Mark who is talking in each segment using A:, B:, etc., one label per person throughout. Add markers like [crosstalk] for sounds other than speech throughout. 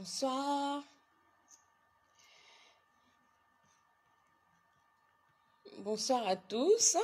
A: Bonsoir. Bonsoir à tous.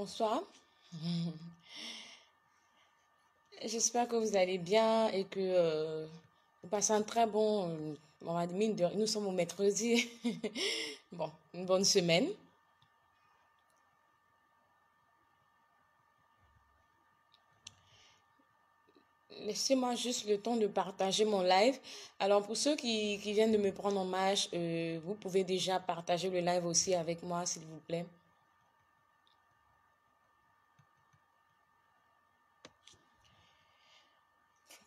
A: bonsoir. J'espère que vous allez bien et que euh, vous passez un très bon. Euh, on va nous sommes au mercredi. [laughs] bon, une bonne semaine. laissez-moi juste le temps de partager mon live. Alors, pour ceux qui, viennent de me prendre en euh, vous pouvez déjà partager le live aussi avec moi, s'il vous plaît.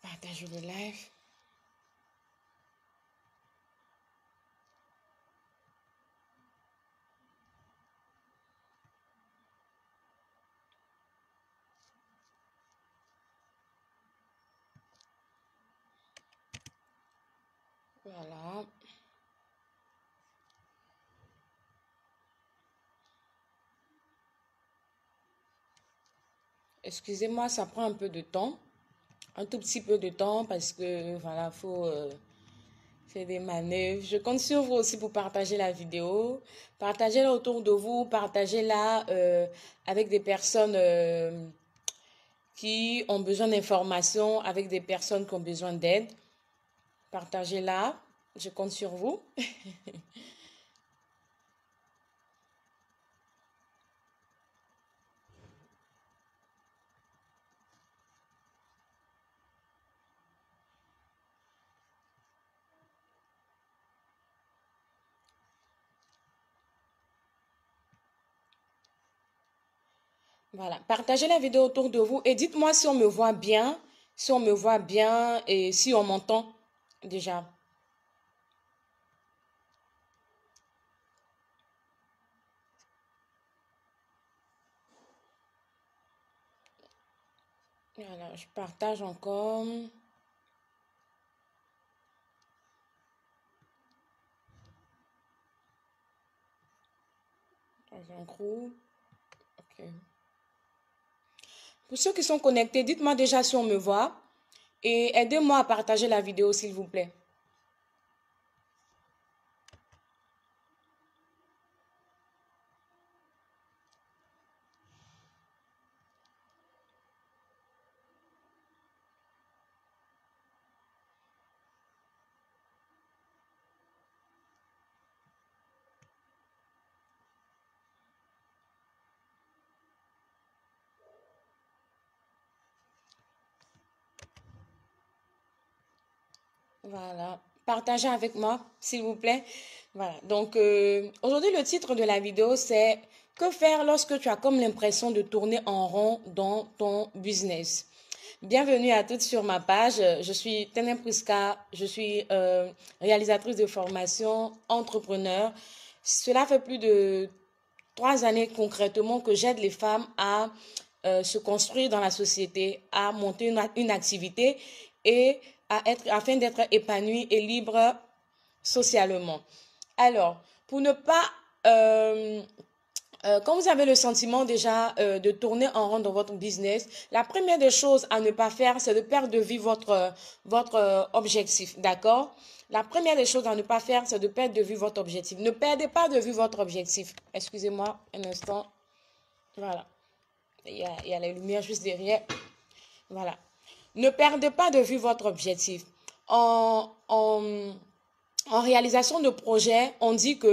A: Partage le live. Voilà. Excusez-moi, ça prend un peu de temps un tout petit peu de temps parce que voilà, faut euh, faire des manœuvres. Je compte sur vous aussi pour partager la vidéo, partagez-la autour de vous, partagez-la euh, avec des personnes euh, qui ont besoin d'informations, avec des personnes qui ont besoin d'aide. Partagez-la, je compte sur vous. [laughs] Voilà, partagez la vidéo autour de vous et dites-moi si on me voit bien, si on me voit bien et si on m'entend déjà. Voilà, je partage encore. Dans un Ok. Pour ceux qui sont connectés, dites-moi déjà si on me voit et aidez-moi à partager la vidéo, s'il vous plaît. Voilà. Partagez avec moi, s'il vous plaît. Voilà. Donc, euh, aujourd'hui, le titre de la vidéo, c'est Que faire lorsque tu as comme l'impression de tourner en rond dans ton business Bienvenue à toutes sur ma page. Je suis Tenem Priska. Je suis euh, réalisatrice de formation, entrepreneur. Cela fait plus de trois années concrètement que j'aide les femmes à euh, se construire dans la société, à monter une, une activité et à être, afin d'être épanoui et libre socialement. Alors, pour ne pas... Euh, euh quand vous avez le sentiment déjà euh, de tourner en rond dans votre business, la première des choses à ne pas faire, c'est de perdre de vue votre, votre euh, objectif, d'accord La première des choses à ne pas faire, c'est de perdre de vue votre objectif. Ne perdez pas de vue votre objectif. Excusez-moi un instant. Voilà. Il y, a, il y a la lumière juste derrière. Voilà. Ne perdez pas de vue votre objectif. En, réalisation de projet, on dit qu'un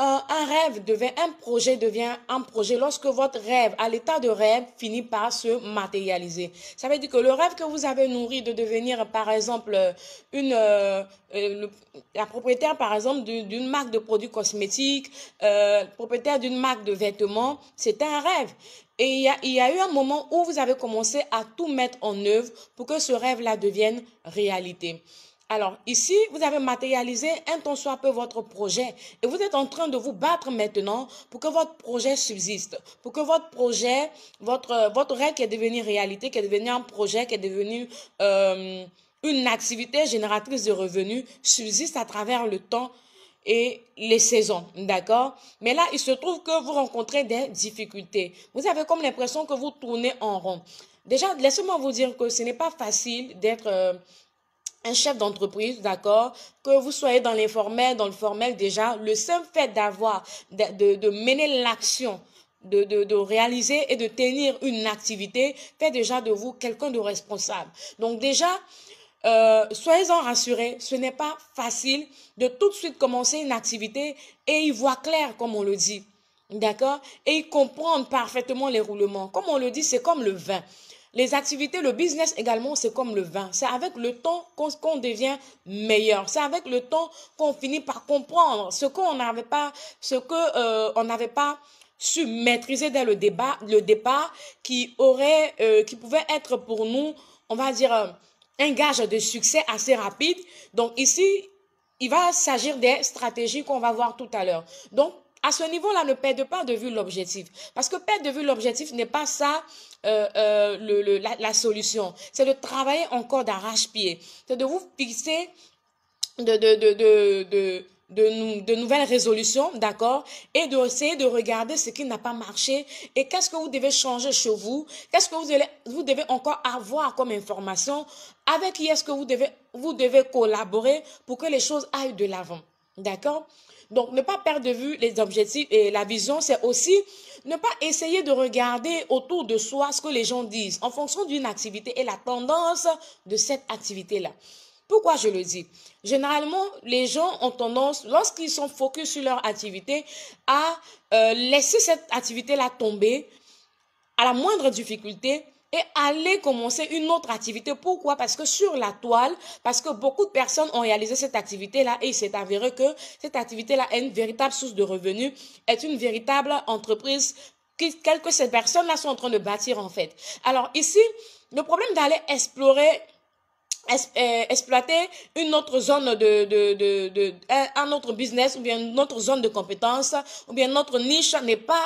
A: euh, rêve devient un projet devient un projet lorsque votre rêve à l'état de rêve finit par se matérialiser. Ça veut dire que le rêve que vous avez nourri de devenir par exemple euh, une euh, la propriétaire par exemple d'une marque de produits cosmétiques, propriétaire d'une marque de vêtements, c'est un rêve. Et il y, a, eu un moment où vous avez commencé à tout mettre en œuvre pour que ce rêve-là devienne réalité. Alors ici, vous avez matérialisé un temps soit peu votre projet et vous êtes en train de vous battre maintenant pour que votre projet subsiste, pour que votre projet, votre, rêve qui est devenu réalité, qui est devenu un projet, qui est devenu euh, une activité génératrice de revenus, subsiste à travers le temps et les saisons, d'accord Mais là, il se trouve que vous rencontrez des difficultés. Vous avez comme l'impression que vous tournez en rond. Déjà, laissez-moi vous dire que ce n'est pas facile d'être euh, un chef d'entreprise, d'accord Que vous soyez dans l'informel, dans le formel déjà, le simple fait d'avoir, de, mener l'action, de, de, réaliser et de tenir une activité fait déjà de vous quelqu'un de responsable. Donc déjà, euh, soyez-en rassurés, ce n'est pas facile de tout de suite commencer une activité et y voir clair, comme on le dit. D'accord Et ils comprendre parfaitement les roulements. Comme on le dit, c'est comme le vin. Les activités, le business également, c'est comme le vin. C'est avec le temps qu'on devient meilleur. C'est avec le temps qu'on finit par comprendre ce qu'on n'avait pas, ce que euh, n'avait pas su maîtriser dès le débat, le départ, qui aurait, euh, qui pouvait être pour nous, on va dire un gage de succès assez rapide. Donc ici, il va s'agir des stratégies qu'on va voir tout à l'heure. Donc, à ce niveau-là, ne perdez pas de vue l'objectif. Parce que perdre de vue l'objectif n'est pas ça euh, euh, la, solution. C'est de travailler encore d'arrache-pied. C'est de vous fixer de, de, de, de, de, nouvelles résolutions, d'accord, et d'essayer de regarder ce qui n'a pas marché et qu'est-ce que vous devez changer chez vous, qu'est-ce que vous, devez encore avoir comme information, avec qui est-ce que vous devez, vous devez collaborer pour que les choses aillent de l'avant, d'accord donc, ne pas perdre de vue les objectifs et la vision, c'est aussi ne pas essayer de regarder autour de soi ce que les gens disent en fonction d'une activité et la tendance de cette activité-là. Pourquoi je le dis Généralement, les gens ont tendance, lorsqu'ils sont focus sur leur activité, à euh, laisser cette activité-là tomber à la moindre difficulté et aller commencer une autre activité. Pourquoi Parce que sur la toile, parce que beaucoup de personnes ont réalisé cette activité-là et il s'est avéré que cette activité-là est une véritable source de revenus, est une véritable entreprise quelle que ces personnes-là sont en train de bâtir en fait. Alors ici, le problème d'aller explorer euh, exploiter une autre zone de, de, un autre business ou bien une autre zone de compétence ou bien notre niche n'est pas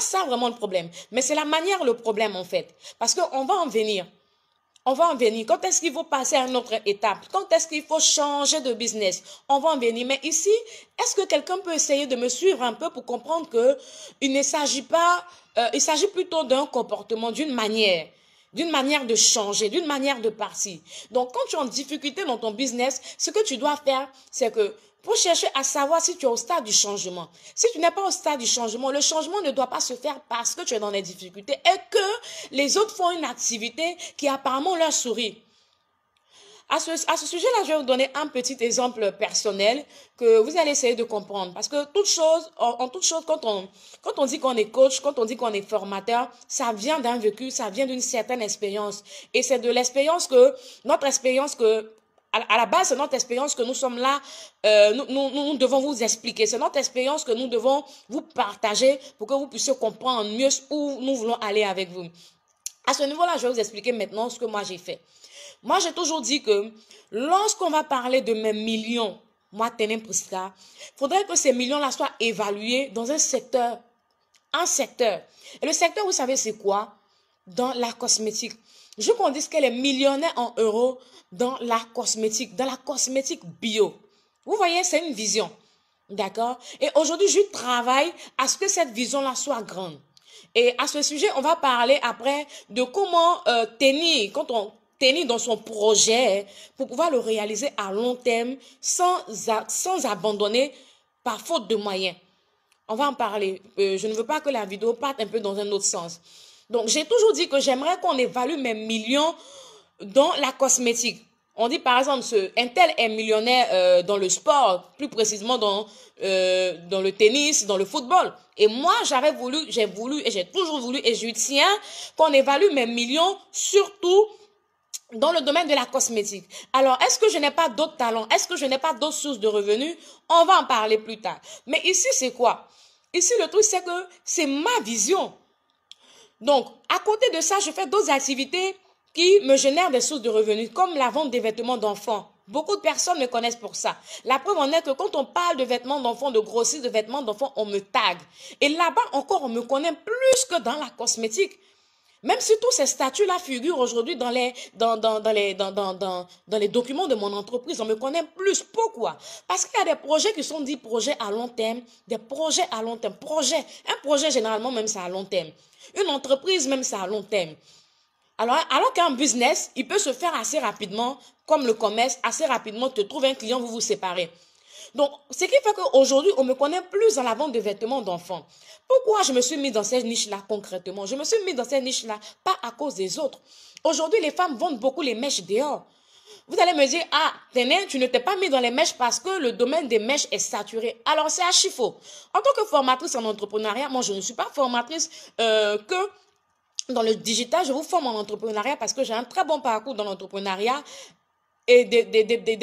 A: ça vraiment le problème mais c'est la manière le problème en fait parce qu'on va en venir on va en venir. Quand est-ce qu'il faut passer à une autre étape Quand est-ce qu'il faut changer de business On va en venir. Mais ici, est-ce que quelqu'un peut essayer de me suivre un peu pour comprendre qu'il ne s'agit pas, euh, il s'agit plutôt d'un comportement, d'une manière d'une manière de changer, d'une manière de partir. Donc, quand tu es en difficulté dans ton business, ce que tu dois faire, c'est que pour chercher à savoir si tu es au stade du changement. Si tu n'es pas au stade du changement, le changement ne doit pas se faire parce que tu es dans des difficultés et que les autres font une activité qui apparemment leur sourit. À ce, sujet-là, je vais vous donner un petit exemple personnel que vous allez essayer de comprendre. Parce que toute chose, en, toute chose, quand on, dit qu'on est coach, quand on dit qu'on est formateur, ça vient d'un vécu, ça vient d'une certaine expérience. Et c'est de l'expérience que, notre expérience que, à la base, c'est notre expérience que nous sommes là, euh, nous, devons vous expliquer. C'est notre expérience que nous devons vous partager pour que vous puissiez comprendre mieux où nous voulons aller avec vous. À ce niveau-là, je vais vous expliquer maintenant ce que moi j'ai fait. Moi, j'ai toujours dit que lorsqu'on va parler de mes millions, moi, Tenem Prisca, faudrait que ces millions-là soient évalués dans un secteur, un secteur. Et le secteur, vous savez, c'est quoi Dans la cosmétique. Je conduis qu'elle est millionnaire en euros dans la cosmétique, dans la cosmétique bio. Vous voyez, c'est une vision. D'accord Et aujourd'hui, je travaille à ce que cette vision-là soit grande. Et à ce sujet, on va parler après de comment euh, tenir, quand on, tenir dans son projet hein, pour pouvoir le réaliser à long terme sans, sans abandonner par faute de moyens. On va en parler. Euh, je ne veux pas que la vidéo parte un peu dans un autre sens. Donc, j'ai toujours dit que j'aimerais qu'on évalue mes millions dans la cosmétique. On dit par exemple, ce, un tel est millionnaire euh, dans le sport, plus précisément dans, euh, dans le tennis, dans le football. Et moi, j'avais voulu, j'ai voulu et j'ai toujours voulu et je tiens qu'on évalue mes millions surtout dans le domaine de la cosmétique. Alors, est-ce que je n'ai pas d'autres talents Est-ce que je n'ai pas d'autres sources de revenus On va en parler plus tard. Mais ici, c'est quoi Ici, le truc, c'est que c'est ma vision. Donc, à côté de ça, je fais d'autres activités qui me génèrent des sources de revenus, comme la vente des vêtements d'enfants. Beaucoup de personnes me connaissent pour ça. La preuve en est que quand on parle de vêtements d'enfants, de grossisses de vêtements d'enfants, on me tag. Et là-bas encore, on me connaît plus que dans la cosmétique. Même si tous ces statuts-là figurent aujourd'hui dans les, documents de mon entreprise, on me connaît plus. Pourquoi Parce qu'il y a des projets qui sont dits projets à long terme, des projets à long terme, Un projet, généralement, même, ça à long terme. Une entreprise, même, ça à long terme. Alors, qu'un business, il peut se faire assez rapidement, comme le commerce, assez rapidement, te trouve un client, vous vous séparez. Donc, ce qui fait qu'aujourd'hui, on me connaît plus dans la vente de vêtements d'enfants. Pourquoi je me suis mise dans cette niche-là concrètement Je me suis mise dans cette niche-là pas à cause des autres. Aujourd'hui, les femmes vendent beaucoup les mèches dehors. Vous allez me dire, ah, Téné, tu ne t'es pas mise dans les mèches parce que le domaine des mèches est saturé. Alors, c'est à faux. En tant que formatrice en entrepreneuriat, moi, je ne suis pas formatrice euh, que dans le digital, je vous forme en entrepreneuriat parce que j'ai un très bon parcours dans l'entrepreneuriat, et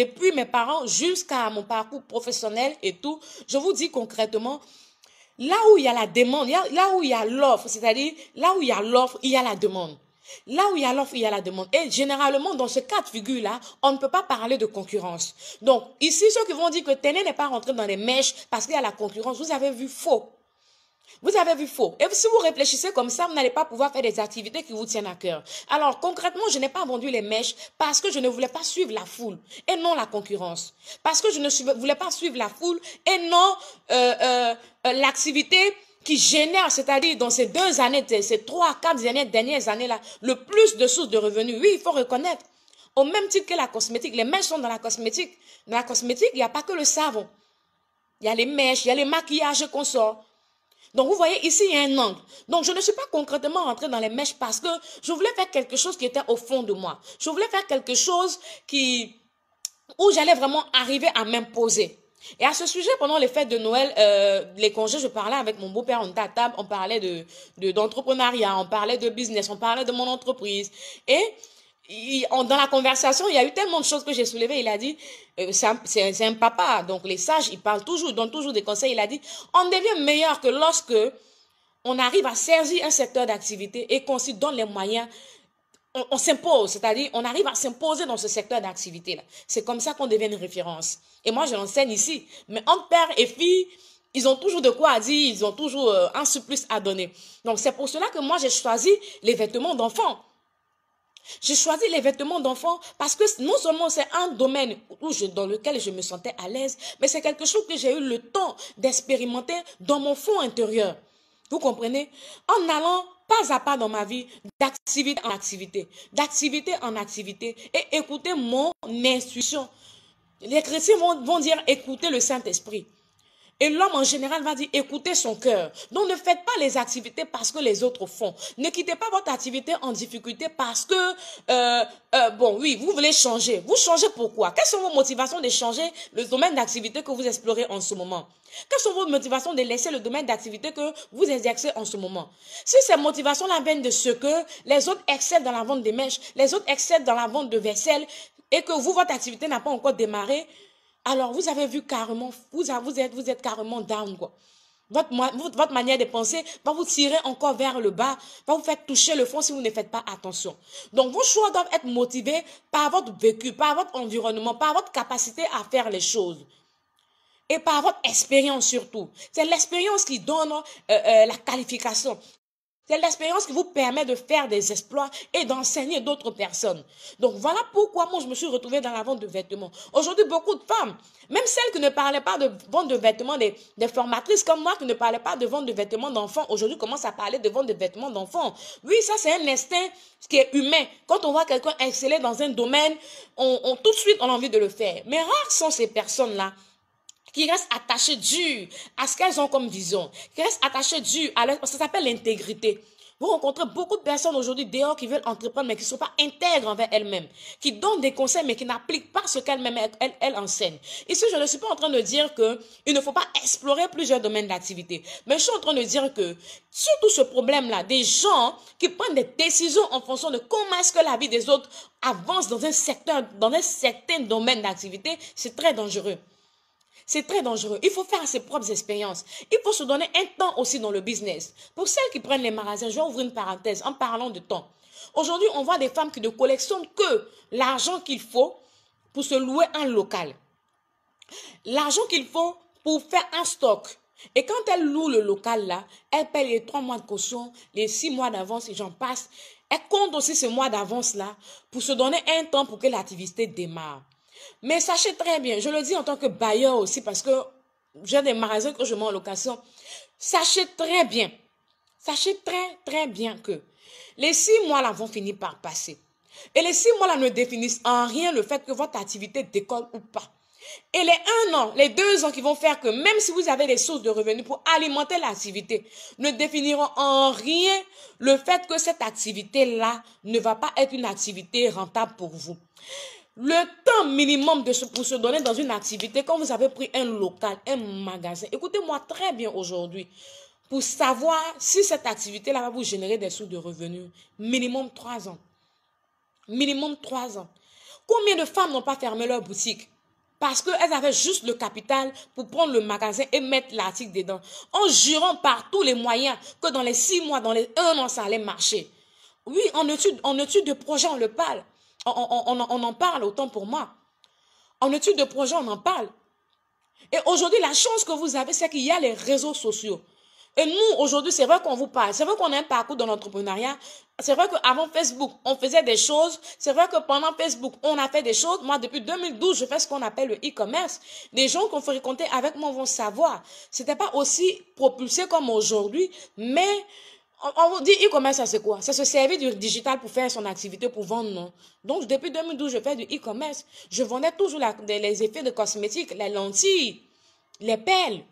A: depuis mes parents jusqu'à mon parcours professionnel et tout, je vous dis concrètement, là où il y a la demande, là où il y a l'offre, c'est-à-dire là où il y a l'offre, il y a la demande. Là où il y a l'offre, il y a la demande. Et généralement, dans ce cas de figure-là, on ne peut pas parler de concurrence. Donc, ici, ceux qui vont dire que Téné n'est pas rentré dans les mèches parce qu'il y a la concurrence, vous avez vu faux. Vous avez vu faux. Et si vous réfléchissez comme ça, vous n'allez pas pouvoir faire des activités qui vous tiennent à cœur. Alors concrètement, je n'ai pas vendu les mèches parce que je ne voulais pas suivre la foule et non la concurrence. Parce que je ne voulais pas suivre la foule et non euh, euh, euh, l'activité qui génère, c'est-à-dire dans ces deux années, ces trois, quatre dernières, dernières années-là, le plus de sources de revenus. Oui, il faut reconnaître. Au même titre que la cosmétique, les mèches sont dans la cosmétique. Dans la cosmétique, il n'y a pas que le savon. Il y a les mèches, il y a les maquillages qu'on sort. Donc, vous voyez, ici, il y a un angle. Donc, je ne suis pas concrètement rentrée dans les mèches parce que je voulais faire quelque chose qui était au fond de moi. Je voulais faire quelque chose qui, où j'allais vraiment arriver à m'imposer. Et à ce sujet, pendant les fêtes de Noël, euh, les congés, je parlais avec mon beau-père, on était à table, on parlait de d'entrepreneuriat, on parlait de business, on parlait de mon entreprise. Et dans la conversation, il y a eu tellement de choses que j'ai soulevées. Il a dit, euh, c'est un, papa, donc les sages, ils parlent toujours, ils donnent toujours des conseils. Il a dit, on devient meilleur que lorsque on arrive à saisir un secteur d'activité et qu'on s'y donne les moyens. On, s'impose, c'est-à-dire on arrive à s'imposer dans ce secteur d'activité-là. C'est comme ça qu'on devient une référence. Et moi, je l'enseigne ici. Mais entre père et fille, ils ont toujours de quoi dire, ils ont toujours euh, un surplus à donner. Donc, c'est pour cela que moi, j'ai choisi les vêtements d'enfants. J'ai choisi les vêtements d'enfant parce que non seulement c'est un domaine dans lequel je me sentais à l'aise, mais c'est quelque chose que j'ai eu le temps d'expérimenter dans mon fond intérieur. Vous comprenez En allant pas à pas dans ma vie, d'activité en activité, d'activité en activité, et écouter mon instruction. Les chrétiens vont, vont dire écouter le Saint-Esprit. Et l'homme en général va dire, écoutez son cœur. Donc ne faites pas les activités parce que les autres font. Ne quittez pas votre activité en difficulté parce que, euh, euh, bon, oui, vous voulez changer. Vous changez pourquoi Quelles sont vos motivations de changer le domaine d'activité que vous explorez en ce moment Quelles sont vos motivations de laisser le domaine d'activité que vous exercez en ce moment Si ces motivations-là viennent de ce que les autres excèdent dans la vente des mèches, les autres excèdent dans la vente de vaisselle, et que vous, votre activité n'a pas encore démarré, alors, vous avez vu carrément, vous, êtes, vous êtes carrément down, quoi. Votre, votre, manière de penser va vous tirer encore vers le bas, va vous faire toucher le fond si vous ne faites pas attention. Donc, vos choix doivent être motivés par votre vécu, par votre environnement, par votre capacité à faire les choses. Et par votre expérience surtout. C'est l'expérience qui donne euh, euh, la qualification. C'est l'expérience qui vous permet de faire des exploits et d'enseigner d'autres personnes. Donc voilà pourquoi moi je me suis retrouvée dans la vente de vêtements. Aujourd'hui, beaucoup de femmes, même celles qui ne parlaient pas de vente de vêtements, des, formatrices comme moi qui ne parlaient pas de vente de vêtements d'enfants, aujourd'hui commencent à parler de vente de vêtements d'enfants. Oui, ça c'est un instinct qui est humain. Quand on voit quelqu'un exceller dans un domaine, on, tout de suite on a envie de le faire. Mais rares sont ces personnes-là qui restent attachés dur à ce qu'elles ont comme vision, qui restent attachés dur à leur... Ça s'appelle l'intégrité. Vous rencontrez beaucoup de personnes aujourd'hui dehors qui veulent entreprendre mais qui ne sont pas intègres envers elles-mêmes, qui donnent des conseils mais qui n'appliquent pas ce qu'elles-mêmes elles, enseignent. Ici, je ne suis pas en train de dire que il ne faut pas explorer plusieurs domaines d'activité, mais je suis en train de dire que surtout ce problème-là, des gens qui prennent des décisions en fonction de comment est-ce que la vie des autres avance dans un secteur, dans un certain domaine d'activité, c'est très dangereux. C'est très dangereux. Il faut faire ses propres expériences. Il faut se donner un temps aussi dans le business. Pour celles qui prennent les magasins, je vais ouvrir une parenthèse en parlant de temps. Aujourd'hui, on voit des femmes qui ne collectionnent que l'argent qu'il faut pour se louer un local. L'argent qu'il faut pour faire un stock. Et quand elles louent le local là, elles payent les trois mois de caution, les six mois d'avance et j'en passe. Elles comptent aussi ce mois d'avance là pour se donner un temps pour que l'activité démarre. Mais sachez très bien, je le dis en tant que bailleur aussi parce que j'ai des magasins que je mets en location. Sachez très bien, sachez très très bien que les six mois là vont finir par passer. Et les six mois là ne définissent en rien le fait que votre activité décolle ou pas. Et les un an, les deux ans qui vont faire que même si vous avez des sources de revenus pour alimenter l'activité, ne définiront en rien le fait que cette activité-là ne va pas être une activité rentable pour vous. Le temps minimum de pour se donner dans une activité, quand vous avez pris un local, un magasin, écoutez-moi très bien aujourd'hui, pour savoir si cette activité-là va vous générer des sous de revenus, minimum trois ans. Minimum trois ans. Combien de femmes n'ont pas fermé leur boutique parce qu'elles avaient juste le capital pour prendre le magasin et mettre l'article dedans, en jurant par tous les moyens que dans les six mois, dans les un an, ça allait marcher. Oui, en étude, en étude de projet, on le parle on, en parle autant pour moi. En étude de projet, on en parle. Et aujourd'hui, la chance que vous avez, c'est qu'il y a les réseaux sociaux. Et nous, aujourd'hui, c'est vrai qu'on vous parle. C'est vrai qu'on a un parcours dans l'entrepreneuriat. C'est vrai qu'avant Facebook, on faisait des choses. C'est vrai que pendant Facebook, on a fait des choses. Moi, depuis 2012, je fais ce qu'on appelle le e-commerce. Des gens qu'on ferait compter avec moi vont savoir. C'était pas aussi propulsé comme aujourd'hui, mais on, vous dit e-commerce, c'est quoi C'est se servir du digital pour faire son activité, pour vendre, non Donc, depuis 2012, je fais du e-commerce. Je vendais toujours les effets de cosmétiques, les lentilles, les pelles,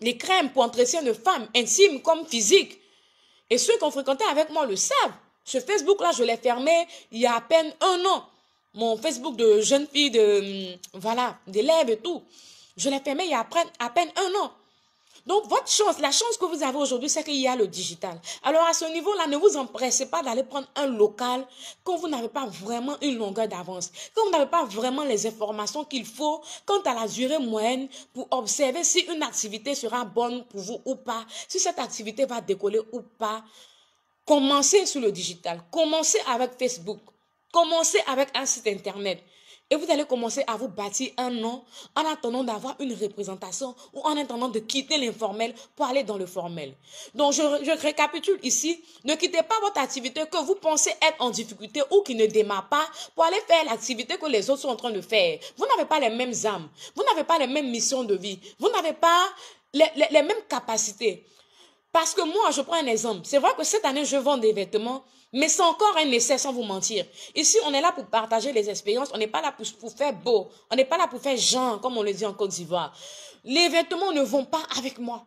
A: les crèmes pour entretien de femme intimes comme physique. Et ceux qui ont fréquenté avec moi le savent. Ce Facebook-là, je l'ai fermé il y a à peine un an. Mon Facebook de jeune fille, de, hum, voilà, d'élève et tout. Je l'ai fermé il y a à peine un an. Donc, votre chance, la chance que vous avez aujourd'hui, c'est qu'il y a le digital. Alors, à ce niveau-là, ne vous empressez pas d'aller prendre un local quand vous n'avez pas vraiment une longueur d'avance, quand vous n'avez pas vraiment les informations qu'il faut quant à la durée moyenne pour observer si une activité sera bonne pour vous ou pas, si cette activité va décoller ou pas. Commencez sur le digital. Commencez avec Facebook. Commencez avec un site internet. Et vous allez commencer à vous bâtir un nom en attendant d'avoir une représentation ou en attendant de quitter l'informel pour aller dans le formel. Donc, je, récapitule ici. Ne quittez pas votre activité que vous pensez être en difficulté ou qui ne démarre pas pour aller faire l'activité que les autres sont en train de faire. Vous n'avez pas les mêmes âmes. Vous n'avez pas les mêmes missions de vie. Vous n'avez pas les mêmes capacités. Parce que moi, je prends un exemple. C'est vrai que cette année, je vends des vêtements mais c'est encore un essai, sans vous mentir. Ici, on est là pour partager les expériences. On n'est pas là pour, faire beau. On n'est pas là pour faire genre, comme on le dit en Côte d'Ivoire. Les vêtements ne vont pas avec moi.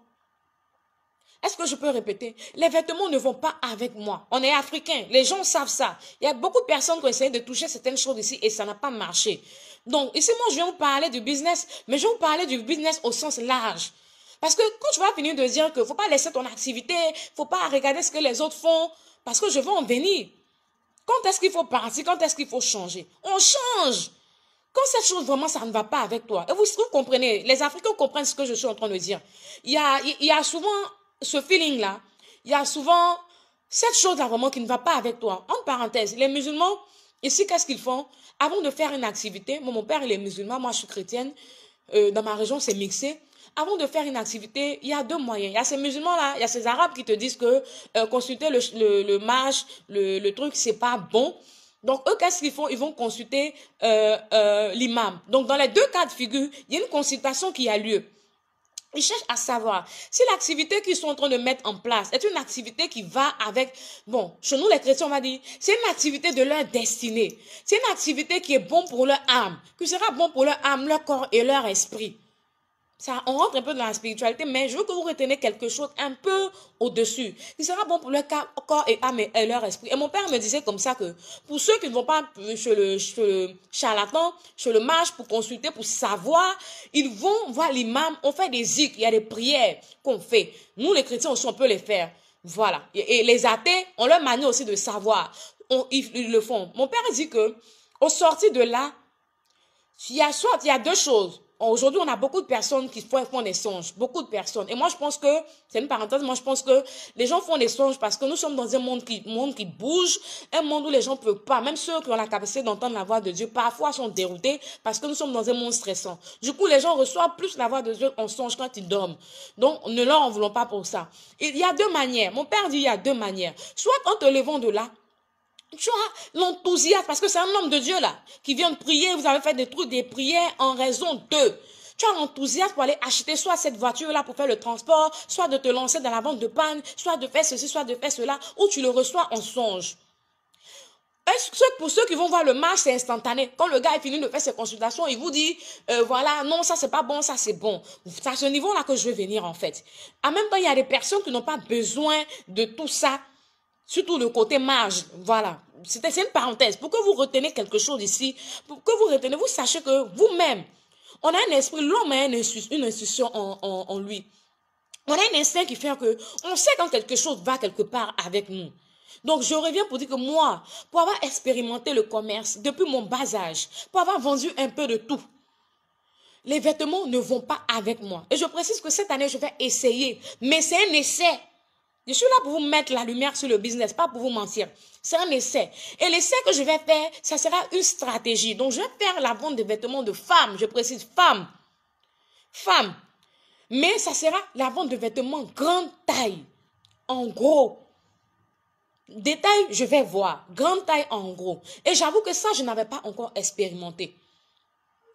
A: Est-ce que je peux répéter Les vêtements ne vont pas avec moi. On est africain. Les gens savent ça. Il y a beaucoup de personnes qui ont essayé de toucher certaines choses ici et ça n'a pas marché. Donc, ici, moi, je viens vous parler du business, mais je vais vous parler du business au sens large. Parce que quand tu vas finir de dire que faut pas laisser ton activité, faut pas regarder ce que les autres font, parce que je veux en venir. Quand est-ce qu'il faut partir Quand est-ce qu'il faut changer On change quand cette chose vraiment, ça ne va pas avec toi. Et vous, vous comprenez, les Africains comprennent ce que je suis en train de dire. Il y a, souvent ce feeling-là. Il y a souvent cette chose-là vraiment qui ne va pas avec toi. En parenthèse, les musulmans, ici, qu'est-ce qu'ils font Avant de faire une activité, mon père, il est musulman, moi, je suis chrétienne. Euh, dans ma région, c'est mixé avant de faire une activité, il y a deux moyens. Il y a ces musulmans-là, il y a ces arabes qui te disent que euh, consulter le, le, le truc, le, le truc, c'est pas bon. Donc, eux, qu'est-ce qu'ils font Ils vont consulter euh, euh, l'imam. Donc, dans les deux cas de figure, il y a une consultation qui a lieu. Ils cherchent à savoir si l'activité qu'ils sont en train de mettre en place est une activité qui va avec, bon, chez nous les chrétiens, on va dire, c'est une activité de leur destinée. C'est une activité qui est bon pour leur âme, qui sera bon pour leur âme, leur corps et leur esprit on rentre un peu dans la spiritualité, mais je veux que vous retenez quelque chose un peu au-dessus, qui sera bon pour leur corps et âme et leur esprit. Et mon père me disait comme ça que pour ceux qui ne vont pas chez le, charlatan, chez le mage pour consulter, pour savoir, ils vont voir l'imam, on fait des zik. il y a des prières qu'on fait. Nous, les chrétiens on peut les faire. Voilà. Et, les athées, on leur manie aussi de savoir. ils, le font. Mon père dit que, au sorti de là, il y a soit, il y a deux choses aujourd'hui, on a beaucoup de personnes qui font des songes, beaucoup de personnes. Et moi, je pense que, c'est une parenthèse, moi, je pense que les gens font des songes parce que nous sommes dans un monde qui, monde qui bouge, un monde où les gens ne peuvent pas, même ceux qui ont la capacité d'entendre la voix de Dieu, parfois sont déroutés parce que nous sommes dans un monde stressant. Du coup, les gens reçoivent plus la voix de Dieu en songe quand ils dorment. Donc, ne leur en voulons pas pour ça. Il y a deux manières. Mon père dit, il y a deux manières. Soit en te levant de là, tu vois, l'enthousiasme, parce que c'est un homme de Dieu là, qui vient de prier, vous avez fait des trucs, des prières en raison d'eux. Tu as l'enthousiasme pour aller acheter soit cette voiture-là pour faire le transport, soit de te lancer dans la vente de panne, soit de faire ceci, soit de faire cela, ou tu le reçois en songe. Est-ce que pour ceux qui vont voir le match, c'est instantané Quand le gars est fini de faire ses consultations, il vous dit, euh, voilà, non, ça c'est pas bon, ça c'est bon. C'est à ce niveau-là que je veux venir en fait. En même temps, il y a des personnes qui n'ont pas besoin de tout ça Surtout le côté marge, voilà. C'est une parenthèse. Pour que vous retenez quelque chose ici, pour que vous retenez, vous sachez que vous-même, on a un esprit, l'homme a une institution en, en, en lui. On a un instinct qui fait que on sait quand quelque chose va quelque part avec nous. Donc, je reviens pour dire que moi, pour avoir expérimenté le commerce depuis mon bas âge, pour avoir vendu un peu de tout, les vêtements ne vont pas avec moi. Et je précise que cette année, je vais essayer, mais c'est un essai. Je suis là pour vous mettre la lumière sur le business, pas pour vous mentir. C'est un essai. Et l'essai que je vais faire, ça sera une stratégie. Donc, je vais faire la vente de vêtements de femmes, je précise femmes. Femmes. Mais ça sera la vente de vêtements grande taille. En gros. Détail, je vais voir. Grande taille en gros. Et j'avoue que ça, je n'avais pas encore expérimenté.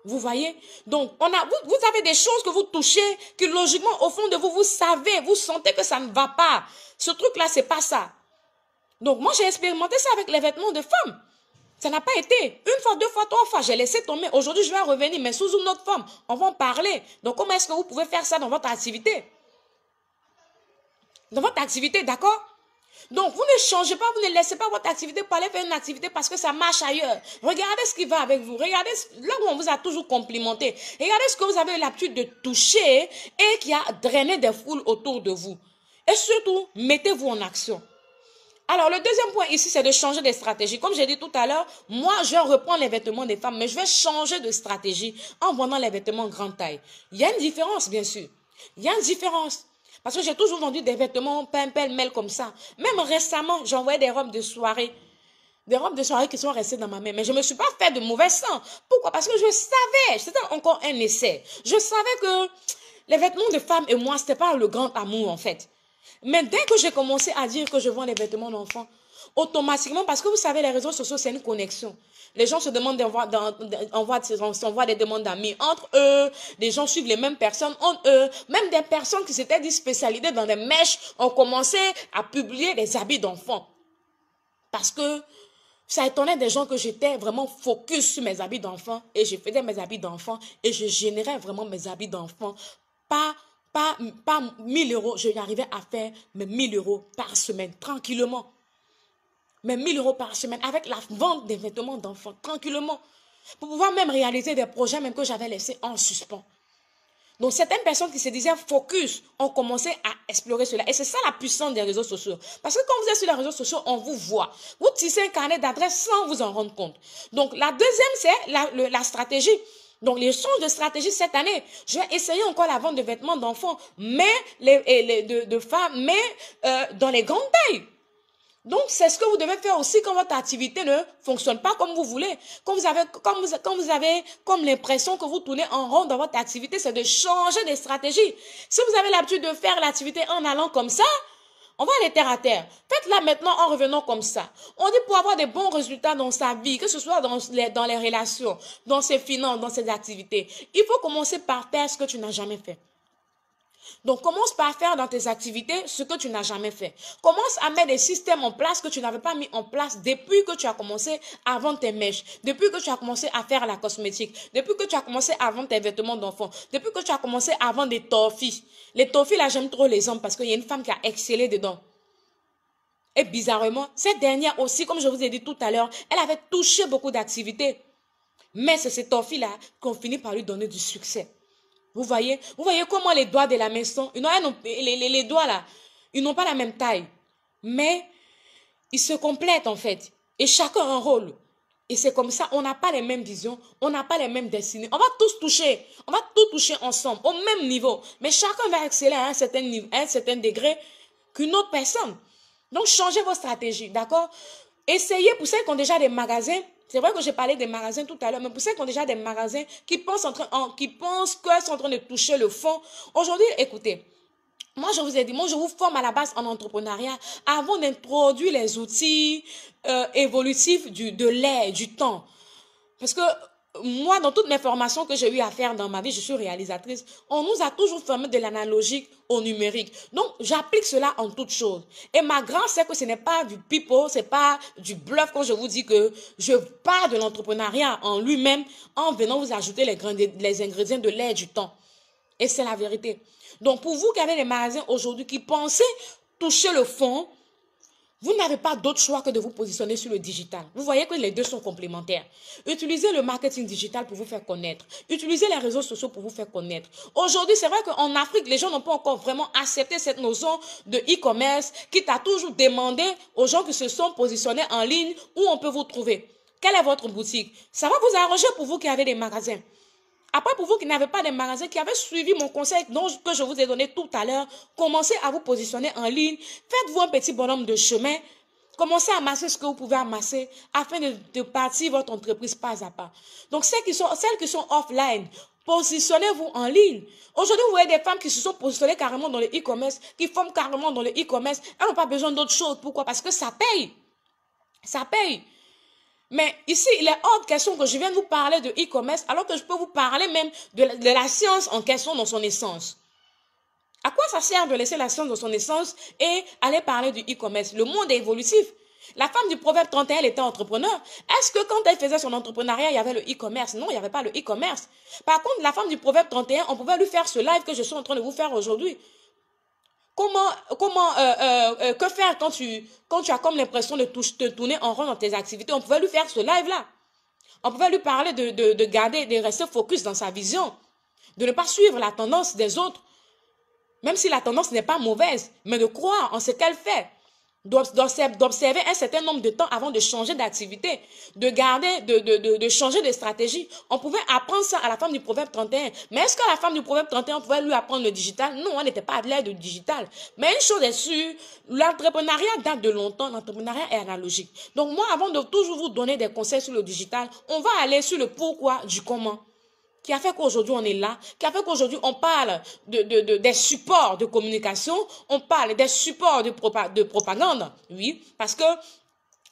A: Vous voyez Donc, on a, vous, avez des choses que vous touchez, que logiquement, au fond de vous, vous savez, vous sentez que ça ne va pas. Ce truc-là, c'est pas ça. Donc, moi, j'ai expérimenté ça avec les vêtements de femmes. Ça n'a pas été. Une fois, deux fois, trois fois, j'ai laissé tomber. Aujourd'hui, je vais revenir, mais sous une autre forme. On va en parler. Donc, comment est-ce que vous pouvez faire ça dans votre activité Dans votre activité, d'accord donc, vous ne changez pas, vous ne laissez pas votre activité parler faire une activité parce que ça marche ailleurs. Regardez ce qui va avec vous. Regardez là où on vous a toujours complimenté. Regardez ce que vous avez l'habitude de toucher et qui a drainé des foules autour de vous. Et surtout, mettez-vous en action. Alors, le deuxième point ici, c'est de changer de stratégie. Comme j'ai dit tout à l'heure, moi, je reprends les vêtements des femmes, mais je vais changer de stratégie en vendant les vêtements grande taille. Il y a une différence, bien sûr. Il y a une différence. Parce que j'ai toujours vendu des vêtements pêle-mêle comme ça. Même récemment, j'envoyais des robes de soirée. Des robes de soirée qui sont restées dans ma main. Mais je ne me suis pas fait de mauvais sang. Pourquoi Parce que je savais, c'était encore un essai. Je savais que les vêtements de femmes et moi, ce n'était pas le grand amour en fait. Mais dès que j'ai commencé à dire que je vends les vêtements d'enfants, automatiquement, parce que vous savez, les réseaux sociaux, c'est une connexion. Les gens se demandent d'envoyer des demandes d'amis entre eux. Les gens suivent les mêmes personnes entre eux. Même des personnes qui s'étaient dit spécialisées dans des mèches ont commencé à publier des habits d'enfants. Parce que ça étonnait des gens que j'étais vraiment focus sur mes habits d'enfants. et je faisais mes habits d'enfants. et je générais vraiment mes habits d'enfants. Pas, pas, pas 1000 euros, je arrivais à faire mes 1000 euros par semaine tranquillement mille 1000 euros par semaine avec la vente des vêtements d'enfants, tranquillement, pour pouvoir même réaliser des projets même que j'avais laissés en suspens. Donc certaines personnes qui se disaient focus ont commencé à explorer cela. Et c'est ça la puissance des réseaux sociaux. Parce que quand vous êtes sur les réseaux sociaux, on vous voit. Vous tissez un carnet d'adresses sans vous en rendre compte. Donc la deuxième, c'est la, stratégie. Donc, les changes de stratégie cette année, je vais essayer encore la vente de vêtements d'enfants, mais les, de, femmes, mais euh, dans les grandes tailles. Donc, c'est ce que vous devez faire aussi quand votre activité ne fonctionne pas comme vous voulez. Quand vous avez, avez comme l'impression que vous tournez en rond dans votre activité, c'est de changer de stratégie. Si vous avez l'habitude de faire l'activité en allant comme ça, on va aller terre à terre. Faites-la maintenant en revenant comme ça. On dit pour avoir des bons résultats dans sa vie, que ce soit dans les, dans les relations, dans ses finances, dans ses activités, il faut commencer par faire ce que tu n'as jamais fait. Donc commence par faire dans tes activités ce que tu n'as jamais fait. Commence à mettre des systèmes en place que tu n'avais pas mis en place depuis que tu as commencé avant tes mèches, depuis que tu as commencé à faire la cosmétique, depuis que tu as commencé avant tes vêtements d'enfant, depuis que tu as commencé avant vendre des toffees. Les toffies, là, j'aime trop les hommes parce qu'il y a une femme qui a excellé dedans. Et bizarrement, cette dernière aussi, comme je vous ai dit tout à l'heure, elle avait touché beaucoup d'activités. Mais c'est ces toffees-là qu'on finit par lui donner du succès. Vous voyez Vous voyez comment les doigts de la main sont ils les, doigts là, ils n'ont pas la même taille. Mais ils se complètent en fait. Et chacun a un rôle. Et c'est comme ça, on n'a pas les mêmes visions, on n'a pas les mêmes destinées. On va tous toucher, on va tous toucher ensemble, au même niveau. Mais chacun va exceller à un certain, niveau, à un certain degré qu'une autre personne. Donc changez vos stratégies, d'accord Essayez, pour ceux qui ont déjà des magasins, c'est vrai que j'ai parlé des magasins tout à l'heure, mais pour ceux qui ont déjà des magasins, qui pensent, en train, qui pensent que sont en train de toucher le fond, aujourd'hui, écoutez, moi, je vous ai dit, moi, je vous forme à la base en entrepreneuriat avant d'introduire les outils euh, évolutifs du, de l'air, du temps. Parce que moi, dans toutes mes formations que j'ai eu à faire dans ma vie, je suis réalisatrice, on nous a toujours formé de l'analogique au numérique. Donc, j'applique cela en toutes choses. Et ma grande, c'est que ce n'est pas du pipeau, n'est pas du bluff quand je vous dis que je pars de l'entrepreneuriat en lui-même en venant vous ajouter les, ingrédients de l'air du temps. Et c'est la vérité. Donc, pour vous qui avez des magasins aujourd'hui, qui pensez toucher le fond, vous n'avez pas d'autre choix que de vous positionner sur le digital. Vous voyez que les deux sont complémentaires. Utilisez le marketing digital pour vous faire connaître. Utilisez les réseaux sociaux pour vous faire connaître. Aujourd'hui, c'est vrai qu'en Afrique, les gens n'ont pas encore vraiment accepté cette notion de e-commerce qui t'a toujours demandé aux gens qui se sont positionnés en ligne où on peut vous trouver. Quelle est votre boutique Ça va vous arranger pour vous qui avez des magasins. Après, pour vous qui n'avez pas de magasin, qui avez suivi mon conseil que je vous ai donné tout à l'heure, commencez à vous positionner en ligne. Faites-vous un petit bonhomme de chemin. Commencez à amasser ce que vous pouvez amasser afin de, partir votre entreprise pas à pas. Donc, celles qui sont, celles qui sont offline, Positionnez-vous en ligne. Aujourd'hui, vous voyez des femmes qui se sont positionnées carrément dans le e-commerce, qui forment carrément dans le e-commerce. Elles n'ont pas besoin d'autre chose. Pourquoi Parce que ça paye. Ça paye. Mais ici, il est hors de question que je vienne vous parler de e-commerce alors que je peux vous parler même de la, science en question dans son essence. À quoi ça sert de laisser la science dans son essence et aller parler du e-commerce Le monde est évolutif. La femme du proverbe 31, elle était entrepreneur. Est-ce que quand elle faisait son entrepreneuriat, il y avait le e-commerce Non, il n'y avait pas le e-commerce. Par contre, la femme du proverbe 31, on pouvait lui faire ce live que je suis en train de vous faire aujourd'hui. Comment, comment, euh, euh, euh, que faire quand tu, quand tu as comme l'impression de te tourner en rond dans tes activités On pouvait lui faire ce live-là. On pouvait lui parler de, de, de garder, de rester focus dans sa vision, de ne pas suivre la tendance des autres, même si la tendance n'est pas mauvaise, mais de croire en ce qu'elle fait d'observer un certain nombre de temps avant de changer d'activité, de garder, de, changer de stratégie. On pouvait apprendre ça à la femme du proverbe 31. Mais est-ce que la femme du proverbe 31 pouvait lui apprendre le digital Non, on n'était pas à l'aide du digital. Mais une chose est sûre, l'entrepreneuriat date de longtemps, l'entrepreneuriat est analogique. Donc moi, avant de toujours vous donner des conseils sur le digital, on va aller sur le pourquoi du comment qui a fait qu'aujourd'hui on est là, qui a fait qu'aujourd'hui on parle des supports de communication, on parle des supports de, propagande, oui, parce que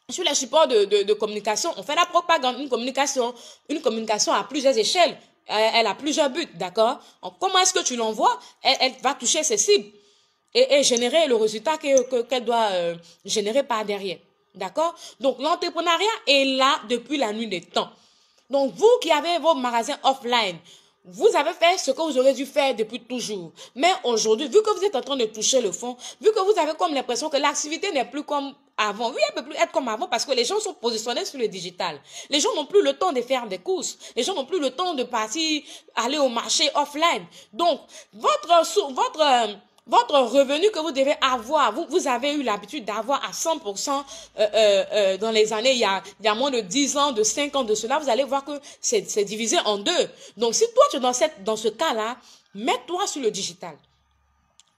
A: sur les supports de, communication, on fait la propagande, une communication, une communication à plusieurs échelles, elle, a plusieurs buts, d'accord Comment est-ce que tu l'envoies elle, va toucher ses cibles et, générer le résultat qu'elle doit euh, générer par derrière, d'accord Donc l'entrepreneuriat est là depuis la nuit des temps. Donc vous qui avez vos magasins offline, vous avez fait ce que vous aurez dû faire depuis toujours. Mais aujourd'hui, vu que vous êtes en train de toucher le fond, vu que vous avez comme l'impression que l'activité n'est plus comme avant. Oui, elle peut plus être comme avant parce que les gens sont positionnés sur le digital. Les gens n'ont plus le temps de faire des courses. Les gens n'ont plus le temps de partir, aller au marché offline. Donc, votre, euh, votre revenu que vous devez avoir, vous, vous avez eu l'habitude d'avoir à 100% euh, euh, euh, dans les années, il y, a, moins de 10 ans, de 5 ans de cela, vous allez voir que c'est divisé en deux. Donc si toi tu es dans, cette, dans ce cas-là, mets-toi sur le digital.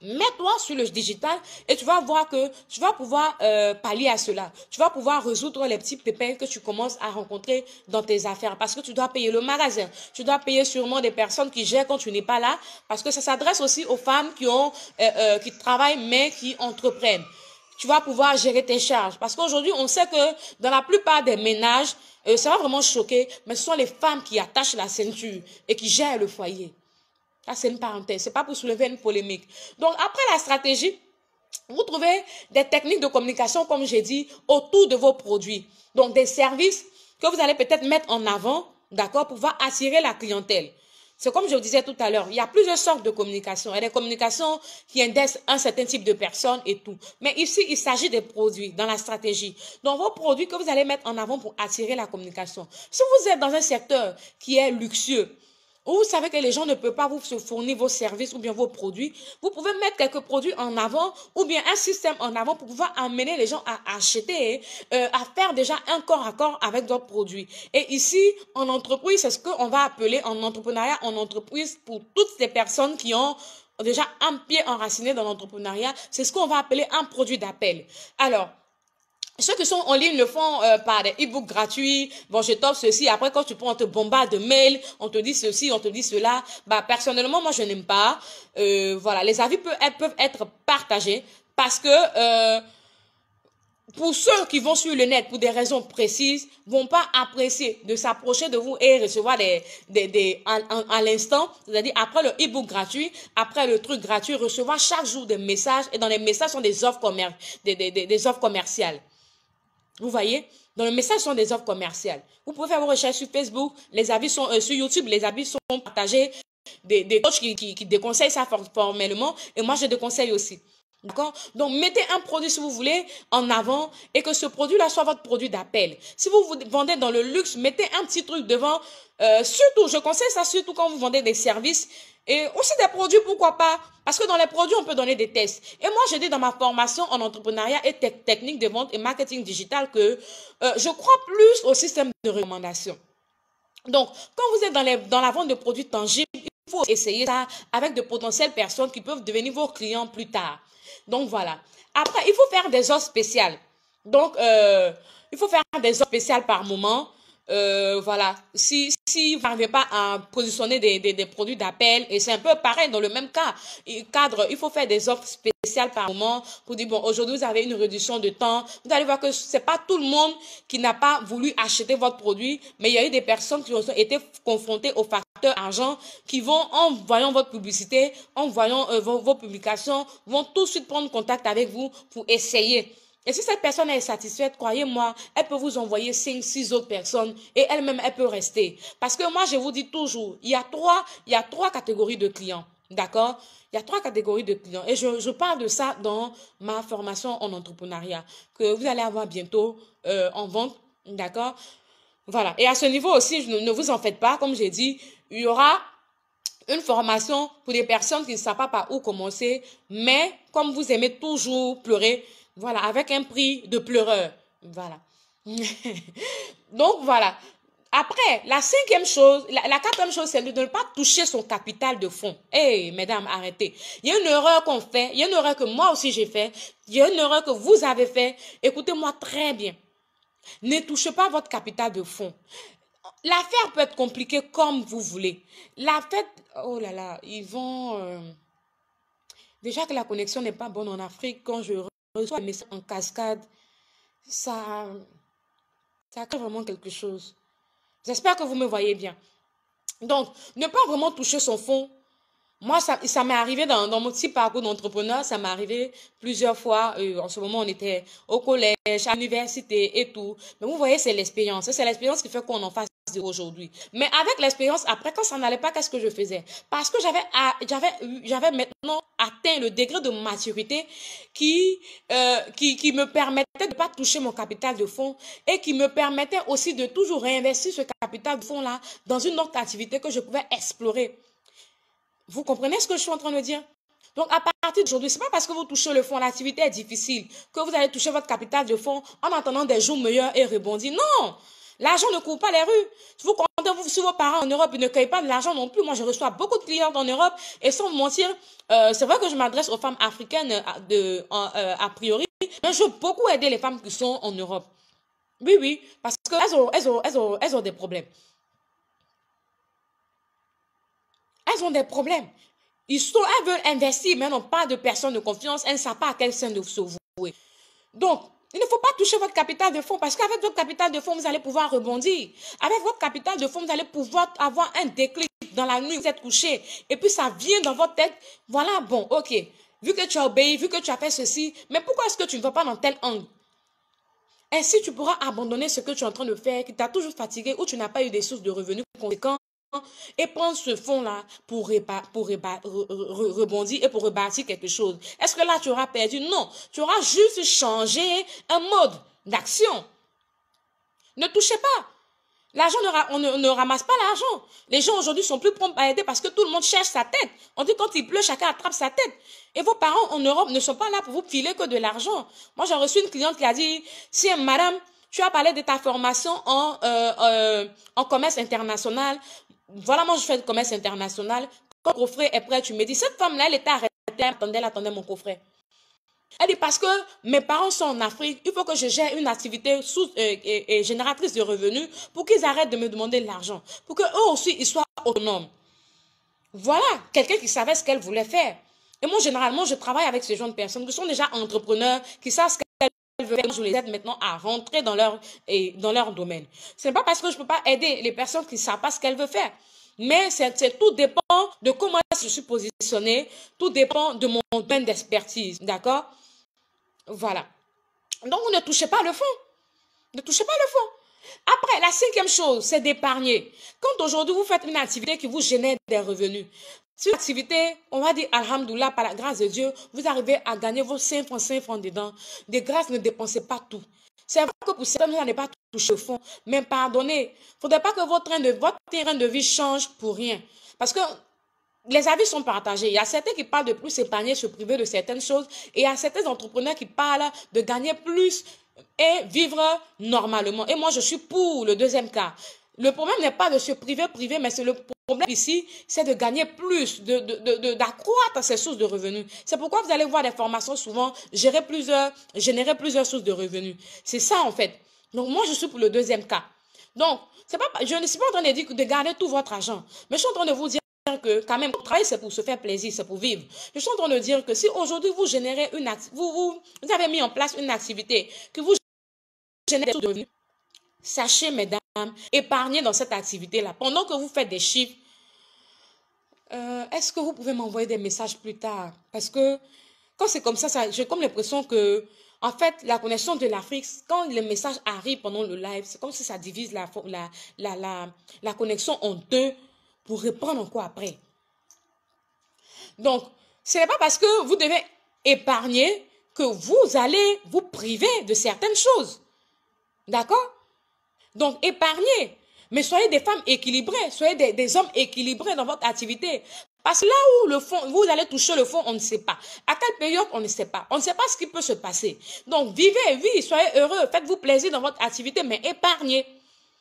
A: Mets-toi sur le digital et tu vas voir que tu vas pouvoir euh, pallier à cela. Tu vas pouvoir résoudre les petits pépins que tu commences à rencontrer dans tes affaires parce que tu dois payer le magasin. Tu dois payer sûrement des personnes qui gèrent quand tu n'es pas là parce que ça s'adresse aussi aux femmes qui ont euh, euh, qui travaillent mais qui entreprennent. Tu vas pouvoir gérer tes charges parce qu'aujourd'hui on sait que dans la plupart des ménages, euh, ça va vraiment choquer, mais ce sont les femmes qui attachent la ceinture et qui gèrent le foyer. Ça, c'est une parenthèse. C'est pas pour soulever une polémique. Donc, après la stratégie, vous trouvez des techniques de communication, comme j'ai dit, autour de vos produits. Donc, des services que vous allez peut-être mettre en avant, d'accord, pour pouvoir attirer la clientèle. C'est comme je vous disais tout à l'heure, il y a plusieurs sortes de communication. Il y a des communications qui indexent un certain type de personnes et tout. Mais ici, il s'agit des produits dans la stratégie. Donc, vos produits que vous allez mettre en avant pour attirer la communication. Si vous êtes dans un secteur qui est luxueux, vous savez que les gens ne peuvent pas vous fournir vos services ou bien vos produits, vous pouvez mettre quelques produits en avant ou bien un système en avant pour pouvoir amener les gens à acheter, euh, à faire déjà un corps à corps avec d'autres produits. Et ici, en entreprise, c'est ce qu'on va appeler en entrepreneuriat, en entreprise, pour toutes ces personnes qui ont déjà un pied enraciné dans l'entrepreneuriat, c'est ce qu'on va appeler un produit d'appel. Alors, ceux qui sont en ligne le font euh, par des e-books gratuits. Bon, je top ceci. Après, quand tu prends, on te bombarde de mails, on te dit ceci, on te dit cela. Bah, personnellement, moi, je n'aime pas. Euh, voilà, les avis peuvent être, partagés parce que euh, pour ceux qui vont sur le net pour des raisons précises, vont pas apprécier de s'approcher de vous et recevoir des, des, des à, l'instant, c'est-à-dire après le e-book gratuit, après le truc gratuit, recevoir chaque jour des messages et dans les messages sont des offres, commer des, des, des offres commerciales. Vous voyez Dans le message, sont des offres commerciales. Vous pouvez faire vos recherches sur Facebook, les avis sont euh, sur YouTube, les avis sont partagés. Des, des coachs qui, qui, qui déconseillent ça formellement. Et moi, je déconseille aussi. Donc, mettez un produit, si vous voulez, en avant et que ce produit-là soit votre produit d'appel. Si vous vous vendez dans le luxe, mettez un petit truc devant. Euh, surtout, je conseille ça surtout quand vous vendez des services et aussi des produits, pourquoi pas Parce que dans les produits, on peut donner des tests. Et moi, j'ai dit dans ma formation en entrepreneuriat et techniques technique de vente et marketing digital que euh, je crois plus au système de recommandation. Donc, quand vous êtes dans, dans la vente de produits tangibles, il faut essayer ça avec de potentielles personnes qui peuvent devenir vos clients plus tard. Donc voilà. Après, il faut faire des offres spéciales. Donc, euh, il faut faire des offres spéciales par moment. Euh, voilà, si, si vous n'arrivez pas à positionner des, des, produits d'appel, et c'est un peu pareil dans le même cas, cadre, il faut faire des offres spéciales par moment pour dire, bon, aujourd'hui, vous avez une réduction de temps. Vous allez voir que ce n'est pas tout le monde qui n'a pas voulu acheter votre produit, mais il y a eu des personnes qui ont été confrontées au facteur argent, qui vont, en voyant votre publicité, en voyant euh, vos publications, vont tout de suite prendre contact avec vous pour essayer. Et si cette personne est satisfaite, croyez-moi, elle peut vous envoyer 5, 6 autres personnes et elle-même, elle peut rester. Parce que moi, je vous dis toujours, il y a trois, catégories de clients. D'accord Il y a trois catégories de clients. Et je, parle de ça dans ma formation en entrepreneuriat que vous allez avoir bientôt euh, en vente. D'accord Voilà. Et à ce niveau aussi, ne vous en faites pas. Comme j'ai dit, il y aura une formation pour des personnes qui ne savent pas par où commencer. Mais comme vous aimez toujours pleurer, voilà, avec un prix de pleureur. Voilà. [laughs] Donc voilà. Après, la cinquième chose, la, quatrième chose, c'est de ne pas toucher son capital de fonds. Hé, mesdames, arrêtez. Il y a une erreur qu'on fait, il y a une erreur que moi aussi j'ai fait, il y a une erreur que vous avez fait. Écoutez-moi très bien. Ne touchez pas votre capital de fond. L'affaire peut être compliquée comme vous voulez. La fête, oh là là, ils vont... Euh, déjà que la connexion n'est pas bonne en Afrique, quand je mais en cascade, ça, ça crée vraiment quelque chose. J'espère que vous me voyez bien. Donc, ne pas vraiment toucher son fond. Moi, ça, m'est arrivé dans, mon petit parcours d'entrepreneur, ça m'est arrivé plusieurs fois. Euh, en ce moment, on était au collège, à l'université et tout. Mais vous voyez, c'est l'expérience. C'est l'expérience qui fait qu'on en fasse aujourd'hui. Mais avec l'expérience, après, quand ça n'allait pas, qu'est-ce que je faisais Parce que j'avais, j'avais, j'avais maintenant atteint le degré de maturité qui, euh, qui, qui, me permettait de ne pas toucher mon capital de fonds et qui me permettait aussi de toujours réinvestir ce capital de fonds-là dans une autre activité que je pouvais explorer. Vous comprenez ce que je suis en train de dire donc, à partir d'aujourd'hui, n'est pas parce que vous touchez le fonds, l'activité est difficile, que vous allez toucher votre capital de fonds en attendant des jours meilleurs et rebondir. Non! L'argent ne court pas les rues. Vous comptez vous, sur vos parents en Europe, ils ne cueillent pas de l'argent non plus. Moi, je reçois beaucoup de clients en Europe et sans mentir, euh, c'est vrai que je m'adresse aux femmes africaines euh, de, euh, a priori, mais je veux beaucoup aider les femmes qui sont en Europe. Oui, oui, parce qu'elles ont, elles ont, elles elles des problèmes. Elles ont des problèmes. Ils sont, elles veulent investir, mais n'ont pas de personne de confiance. Elles ne savent pas à quel sein de se vouer. Donc, il ne faut pas toucher votre capital de fond parce qu'avec votre capital de fond, vous allez pouvoir rebondir. Avec votre capital de fond, vous allez pouvoir avoir un déclic dans la nuit, vous êtes couché. Et puis ça vient dans votre tête. Voilà, bon, ok. Vu que tu as obéi, vu que tu as fait ceci, mais pourquoi est-ce que tu ne vas pas dans tel angle Ainsi, tu pourras abandonner ce que tu es en train de faire, qui t'a toujours fatigué, ou tu n'as pas eu des sources de revenus conséquentes, et prendre ce fonds-là pour, rebondir et pour rebâtir quelque chose. Est-ce que là, tu auras perdu Non, tu auras juste changé un mode d'action. Ne touchez pas. L'argent, on ne, ramasse pas l'argent. Les gens aujourd'hui sont plus prompts à aider parce que tout le monde cherche sa tête. On dit quand il pleut, chacun attrape sa tête. Et vos parents en Europe ne sont pas là pour vous filer que de l'argent. Moi, j'ai reçu une cliente qui a dit, si madame, tu as parlé de ta formation en euh, euh, commerce international, voilà, moi, je fais du commerce international. Quand mon coffret est prêt, tu me dis, cette femme-là, elle était arrêtée, elle attendait, elle attendait mon coffret. Elle dit, parce que mes parents sont en Afrique, il faut que je gère une activité sous, et, euh, euh, euh, génératrice de revenus pour qu'ils arrêtent de me demander de l'argent, pour qu'eux aussi, ils soient autonomes. Voilà, quelqu'un qui savait ce qu'elle voulait faire. Et moi, généralement, je travaille avec ces jeunes personnes qui sont déjà entrepreneurs, qui savent ce qu'elles je les aide maintenant à rentrer dans leur, et dans leur domaine. Ce n'est pas parce que je ne peux pas aider les personnes qui ne savent pas ce qu'elles veulent faire. Mais c'est tout dépend de comment je suis positionnée, tout dépend de mon domaine d'expertise, d'accord Voilà. Donc, vous ne touchez pas le fond. Ne touchez pas le fond. Après, la cinquième chose, c'est d'épargner. Quand aujourd'hui vous faites une activité qui vous génère des revenus, sur l'activité, on va dire Alhamdoulilah, par la grâce de Dieu, vous arrivez à gagner vos 5 francs, 5 francs dedans. Des grâces, ne dépensez pas tout. C'est vrai que pour certains, vous n'allez pas toucher au fond, mais pardonnez. Il ne faudrait pas que votre train de, votre terrain de vie change pour rien. Parce que les avis sont partagés. Il y a certains qui parlent de plus s'épargner, se priver de certaines choses. Et il y a certains entrepreneurs qui parlent de gagner plus et vivre normalement. Et moi, je suis pour le deuxième cas. Le problème n'est pas de se priver, priver, mais c'est le le problème ici, c'est de gagner plus, d'accroître de, ses sources de revenus. C'est pourquoi vous allez voir des formations souvent gérer plusieurs, générer plusieurs sources de revenus. C'est ça en fait. Donc moi, je suis pour le deuxième cas. Donc, pas, je ne suis pas en train de dire de garder tout votre argent, mais je suis en train de vous dire que quand même travailler c'est pour se faire plaisir, c'est pour vivre. Je suis en train de dire que si aujourd'hui vous générez une vous, vous, vous avez mis en place une activité que vous générez des revenus, sachez mesdames épargner dans cette activité-là. Pendant que vous faites des chiffres, euh, est-ce que vous pouvez m'envoyer des messages plus tard Parce que quand c'est comme ça, ça j'ai comme l'impression que, en fait, la connexion de l'Afrique, quand les messages arrivent pendant le live, c'est comme si ça divise la, la, la, la, connexion en deux pour répondre quoi après. Donc, ce n'est pas parce que vous devez épargner que vous allez vous priver de certaines choses. D'accord donc épargnez. Mais soyez des femmes équilibrées, soyez des, hommes équilibrés dans votre activité. Parce que là où le fond, vous allez toucher le fond, on ne sait pas. À quelle période, on ne sait pas. On ne sait pas ce qui peut se passer. Donc vivez, vivez, soyez heureux, faites-vous plaisir dans votre activité, mais épargnez.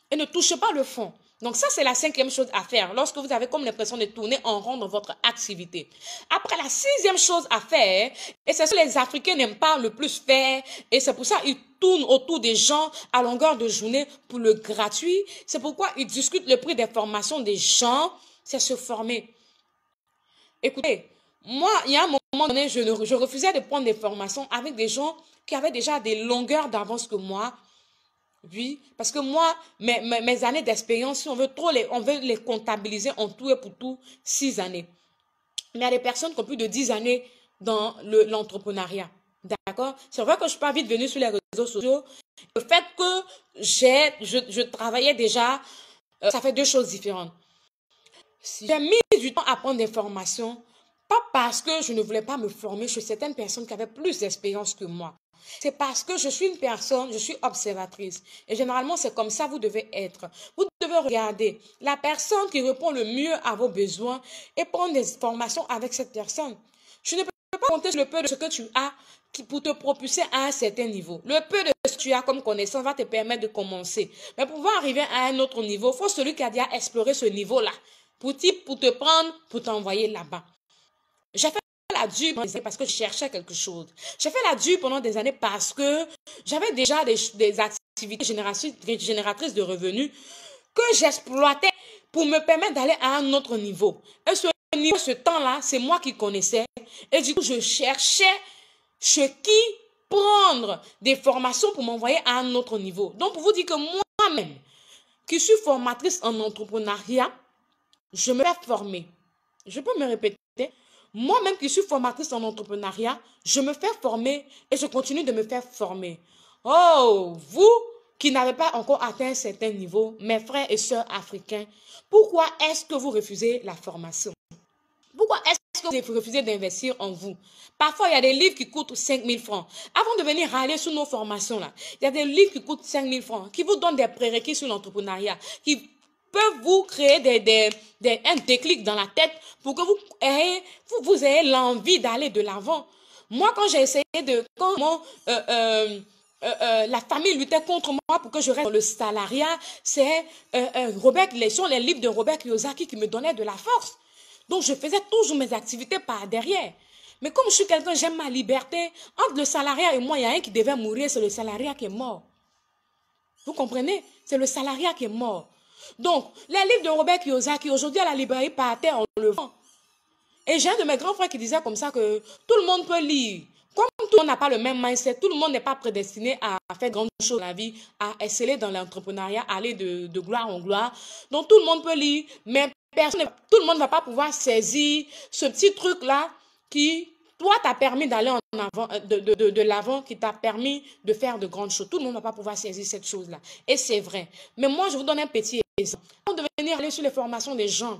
A: Et ne touchez pas le fond. Donc ça, c'est la cinquième chose à faire lorsque vous avez comme l'impression de tourner en rond dans votre activité. Après, la sixième chose à faire, et c'est ce que les Africains n'aiment pas le plus faire, et c'est pour ça qu'ils tournent autour des gens à longueur de journée pour le gratuit, c'est pourquoi ils discutent le prix des formations des gens, c'est se former. Écoutez, moi, il y a un moment donné, je, je refusais de prendre des formations avec des gens qui avaient déjà des longueurs d'avance que moi, parce que moi, mes, années d'expérience, si on veut trop les, on veut les comptabiliser en tout et pour tout, six années. Mais il y a des personnes qui ont plus de dix années dans l'entrepreneuriat. d'accord. D'accord C'est vrai que je suis pas vite venue sur les réseaux sociaux. Le fait que j'ai, je, travaillais déjà, euh, ça fait deux choses différentes. J'ai mis du temps à prendre des formations, pas parce que je ne voulais pas me former chez certaines personnes qui avaient plus d'expérience que moi. C'est parce que je suis une personne, je suis observatrice. Et généralement, c'est comme ça que vous devez être. Vous devez regarder la personne qui répond le mieux à vos besoins et prendre des formations avec cette personne. Je ne peux pas compter sur le peu de ce que tu as pour te propulser à un certain niveau. Le peu de ce que tu as comme connaissance va te permettre de commencer. Mais pour pouvoir arriver à un autre niveau, il faut celui qui a déjà exploré ce niveau-là pour, pour te prendre, pour t'envoyer là-bas la dure parce que je cherchais quelque chose. J'ai fait la dure pendant des années parce que j'avais déjà des, des activités génératrices de revenus que j'exploitais pour me permettre d'aller à un autre niveau. Et ce niveau, ce temps-là, c'est moi qui connaissais. Et du coup, je cherchais ce qui prendre des formations pour m'envoyer à un autre niveau. Donc, pour vous dire que moi-même, qui suis formatrice en entrepreneuriat, je me fais former. Je peux me répéter moi-même qui suis formatrice en entrepreneuriat, je me fais former et je continue de me faire former. Oh, vous qui n'avez pas encore atteint certains niveaux, mes frères et sœurs africains, pourquoi est-ce que vous refusez la formation Pourquoi est-ce que vous refusez d'investir en vous Parfois, il y a des livres qui coûtent 5 000 francs. Avant de venir râler sur nos formations, là, il y a des livres qui coûtent 5 000 francs, qui vous donnent des prérequis sur l'entrepreneuriat, qui vous créer des, des, un déclic dans la tête pour que vous ayez, vous, vous ayez l'envie d'aller de l'avant. Moi, quand j'ai essayé de... Quand euh, euh, euh, la famille luttait contre moi pour que je reste dans le salariat. C'est Robert, les les livres de Robert Kiyosaki qui me donnaient de la force. Donc je faisais toujours mes activités par derrière. Mais comme je suis quelqu'un, j'aime ma liberté. Entre le salariat et moi, il y a un qui devait mourir, c'est le salariat qui est mort. Vous comprenez C'est le salariat qui est mort. Donc, les livres de Robert Kiyosaki, aujourd'hui à la librairie, partaient en levant. Et j'ai un de mes grands frères qui disait comme ça que tout le monde peut lire. Comme tout le monde n'a pas le même mindset, tout le monde n'est pas prédestiné à faire grandes choses dans la vie, à exceller dans l'entrepreneuriat, aller de, gloire en gloire. Donc tout le monde peut lire, mais personne, tout le monde ne va pas pouvoir saisir ce petit truc-là qui, toi, t'as permis d'aller en avant, euh, de, l'avant, qui t'a permis de faire de grandes choses. Tout le monde ne va pas pouvoir saisir cette chose-là. Et c'est vrai. Mais moi, je vous donne un petit avant de venir aller sur les formations des gens.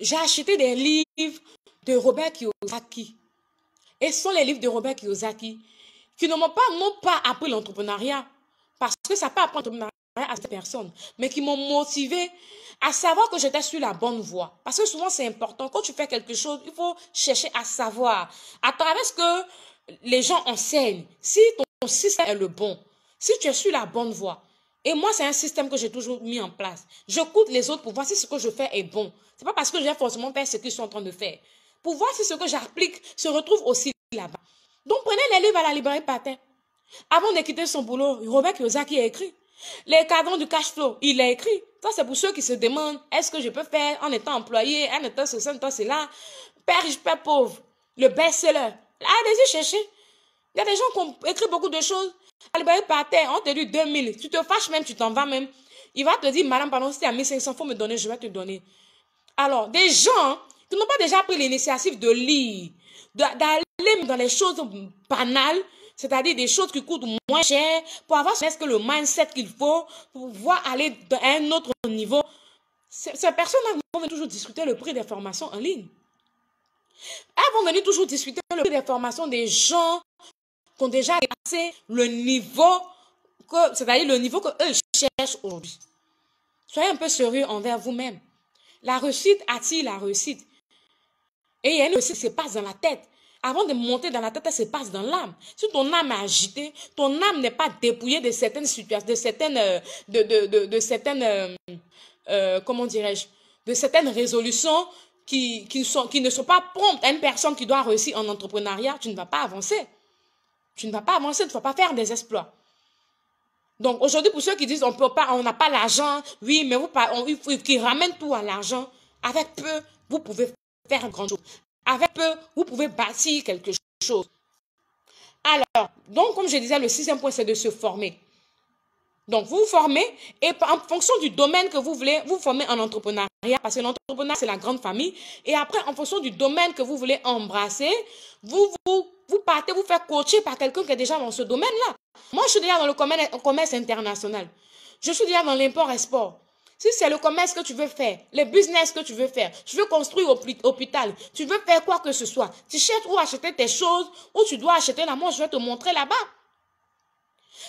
A: J'ai acheté des livres de Robert Kiyosaki. Et ce sont les livres de Robert Kiyosaki qui ne m'ont pas, pas appris l'entrepreneuriat. Parce que ça pas apprendre l'entrepreneuriat à cette personne. Mais qui m'ont motivé à savoir que j'étais sur la bonne voie. Parce que souvent, c'est important. Quand tu fais quelque chose, il faut chercher à savoir. À travers ce que les gens enseignent. Si ton système est le bon. Si tu es sur la bonne voie. Et moi, c'est un système que j'ai toujours mis en place. Je coûte les autres pour voir si ce que je fais est bon. C'est pas parce que je vais forcément faire ce qu'ils sont en train de faire. Pour voir si ce que j'applique se retrouve aussi là-bas. Donc, prenez les livres à la librairie Patin. Avant de quitter son boulot, Robert Kiyosaki a écrit. Les cadrans du cash flow, il a écrit. Ça, c'est pour ceux qui se demandent, est-ce que je peux faire en étant employé, en étant ceci, en étant cela. Père riche, père pauvre. Le best-seller. Allez-y chercher. Il y a des gens qui ont écrit beaucoup de choses. Albert par terre, on te dit 2000. Tu te fâches même, tu t'en vas même. Il va te dire, madame, pardon, c'est à 1500, faut me donner, je vais te donner. Alors, des gens qui n'ont pas déjà pris l'initiative de lire, d'aller dans les choses banales, c'est-à-dire des choses qui coûtent moins cher, pour avoir ce que le mindset qu'il faut, pour pouvoir aller à un autre niveau. Ces, personnes-là vont toujours discuter le prix des formations en ligne. Elles vont venir toujours discuter le prix des formations des gens qui ont déjà passé le niveau que, c'est-à-dire le niveau que eux cherchent aujourd'hui. Soyez un peu sérieux envers vous-même. La réussite attire la réussite. Et il y a une qui se passe dans la tête. Avant de monter dans la tête, elle se passe dans l'âme. Si ton âme est agitée, ton âme n'est pas dépouillée de certaines situations, de certaines, euh, de, certaines, euh, euh, comment dirais-je, de certaines résolutions qui, sont, qui ne sont pas promptes une personne qui doit réussir en entrepreneuriat, tu ne vas pas avancer tu ne vas pas avancer, tu ne vas pas faire des exploits. Donc aujourd'hui, pour ceux qui disent on peut pas, on n'a pas l'argent, oui, mais vous qui ramènent tout à l'argent, avec peu, vous pouvez faire un grand chose. Avec peu, vous pouvez bâtir quelque chose. Alors, donc comme je disais, le sixième point, c'est de se former. Donc, vous vous formez et en fonction du domaine que vous voulez, vous formez en entrepreneuriat parce que l'entrepreneuriat, c'est la grande famille. Et après, en fonction du domaine que vous voulez embrasser, vous vous vous partez vous faire coacher par quelqu'un qui est déjà dans ce domaine-là. Moi, je suis déjà dans le commerce euh, international. Je suis déjà dans l'import-export. Si c'est le commerce que tu veux faire, le business que tu veux faire, tu veux construire un hôpital, tu veux faire quoi que ce soit, tu cherches où acheter tes choses, où tu dois acheter la moi, je vais te montrer là-bas.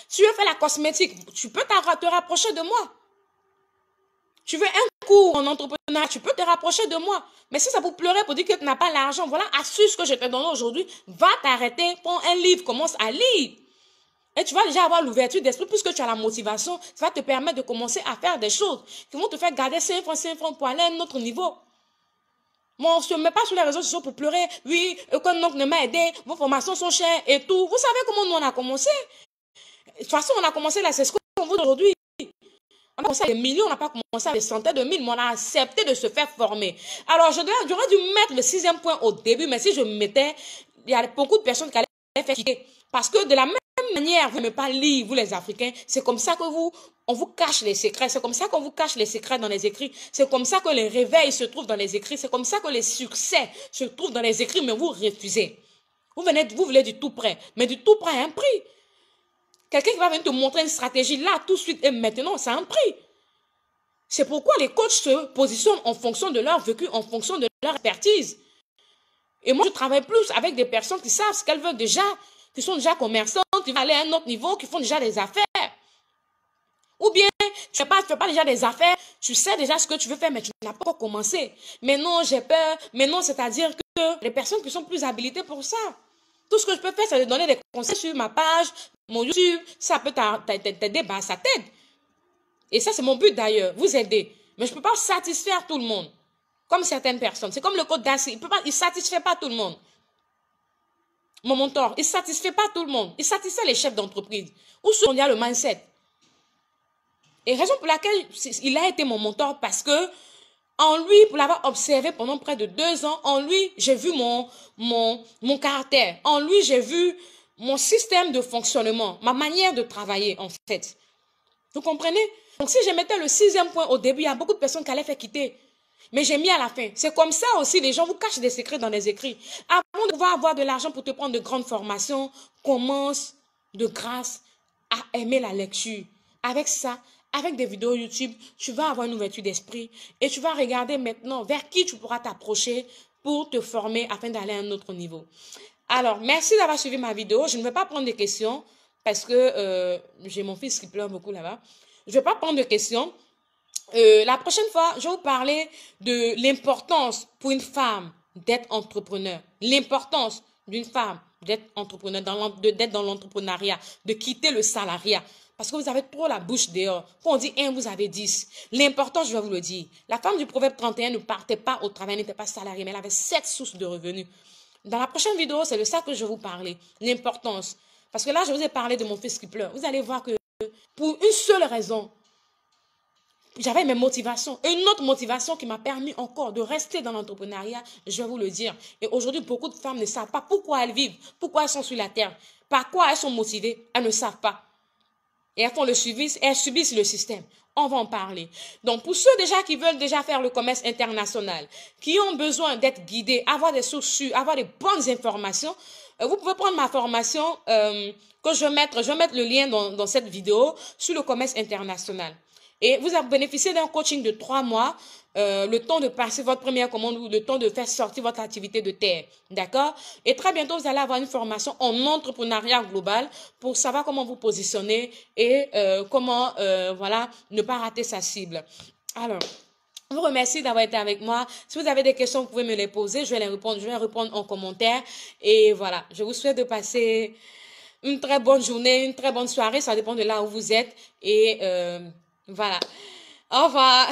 A: Tu veux faire la cosmétique, tu peux te rapprocher de moi tu veux un cours en entrepreneuriat, tu peux te rapprocher de moi. Mais si ça vous pleurer, pour dire que tu n'as pas l'argent, voilà ce que je te donne aujourd'hui. Va t'arrêter, prends un livre, commence à lire. Et tu vas déjà avoir l'ouverture d'esprit puisque tu as la motivation. Ça va te permettre de commencer à faire des choses qui vont te faire garder 5 francs, 5 francs pour aller à un autre niveau. Moi, on ne se met pas sur les réseaux sociaux pour pleurer. Oui, aucun euh, oncle ne m'a aidé. Vos formations sont chères et tout. Vous savez comment nous, on a commencé. De toute façon, on a commencé là. c'est ce qu'on veut aujourd'hui. On a commencé des millions, on n'a pas commencé avec des centaines de mille, mais on a accepté de se faire former. Alors, j'aurais dû mettre le sixième point au début, mais si je mettais, il y a beaucoup de personnes qui allaient faire quitter. Parce que de la même manière, vous n'aimez pas lire, vous les Africains, c'est comme ça que vous, on vous cache les secrets. C'est comme ça qu'on vous cache les secrets dans les écrits. C'est comme ça que les réveils se trouvent dans les écrits. C'est comme ça que les succès se trouvent dans les écrits, mais vous refusez. Vous venez, vous voulez du tout prêt. Mais du tout prêt à un prix. Quelqu'un qui va venir te montrer une stratégie là, tout de suite et maintenant, c'est un prix. C'est pourquoi les coachs se positionnent en fonction de leur vécu, en fonction de leur expertise. Et moi, je travaille plus avec des personnes qui savent ce qu'elles veulent déjà, qui sont déjà commerçantes, qui vont aller à un autre niveau, qui font déjà des affaires. Ou bien, tu ne fais, fais, pas déjà des affaires, tu sais déjà ce que tu veux faire, mais tu n'as pas commencé. Mais non, j'ai peur. Mais non, c'est-à-dire que les personnes qui sont plus habilitées pour ça, tout ce que je peux faire, c'est de donner des conseils sur ma page, mon YouTube. Ça peut t'aider, bah, ça t'aide. Et ça, c'est mon but d'ailleurs, vous aider. Mais je ne peux pas satisfaire tout le monde, comme certaines personnes. C'est comme le code d'assis, il ne satisfait pas tout le monde. Mon mentor, il ne satisfait pas tout le monde. Il satisfait les chefs d'entreprise ou il y a le mindset. Et raison pour laquelle il a été mon mentor, parce que en lui, pour l'avoir observé pendant près de deux ans, en lui, j'ai vu mon, caractère. En lui, j'ai vu mon système de fonctionnement, ma manière de travailler, en fait. Vous comprenez? Donc, si je mettais le sixième point au début, il y a beaucoup de personnes qui allaient faire quitter. Mais j'ai mis à la fin. C'est comme ça aussi, les gens vous cachent des secrets dans les écrits. Avant de pouvoir avoir de l'argent pour te prendre de grandes formations, commence de grâce à aimer la lecture. Avec ça, avec des vidéos YouTube, tu vas avoir une ouverture d'esprit et tu vas regarder maintenant vers qui tu pourras t'approcher pour te former afin d'aller à un autre niveau. Alors, merci d'avoir suivi ma vidéo. Je ne vais pas prendre de questions parce que euh, j'ai mon fils qui pleure beaucoup là-bas. Je ne vais pas prendre de questions. Euh, la prochaine fois, je vais vous parler de l'importance pour une femme d'être entrepreneur. L'importance d'une femme d'être entrepreneur, d'être dans l'entrepreneuriat, de quitter le salariat. Parce que vous avez trop la bouche dehors. Quand on dit un, vous avez dix. L'important, je vais vous le dire. La femme du proverbe 31 ne partait pas au travail, n'était pas salariée, mais elle avait sept sources de revenus. Dans la prochaine vidéo, c'est de ça que je vais vous parler. L'importance. Parce que là, je vous ai parlé de mon fils qui pleure. Vous allez voir que pour une seule raison, j'avais mes motivations. Une autre motivation qui m'a permis encore de rester dans l'entrepreneuriat, je vais vous le dire. Et aujourd'hui, beaucoup de femmes ne savent pas pourquoi elles vivent, pourquoi elles sont sur la terre, par quoi elles sont motivées, elles ne savent pas. Et elles font le suivi, elles subissent le système. On va en parler. Donc, pour ceux déjà qui veulent déjà faire le commerce international, qui ont besoin d'être guidés, avoir des sources avoir des bonnes informations, euh, vous pouvez prendre ma formation euh, que je vais mettre, je vais mettre le lien dans cette vidéo sur le commerce international. Et vous bénéficiez d'un coaching de trois mois, euh, le temps de passer votre première commande ou le temps de faire sortir votre activité de terre. D'accord Et très bientôt, vous allez avoir une formation en entrepreneuriat global pour savoir comment vous positionner et euh, comment, euh, voilà, ne pas rater sa cible. Alors, je vous remercie d'avoir été avec moi. Si vous avez des questions, vous pouvez me les poser. Je vais les répondre. Je vais répondre en commentaire. Et voilà, je vous souhaite de passer une très bonne journée, une très bonne soirée. Ça dépend de là où vous êtes. Et voilà. Au revoir.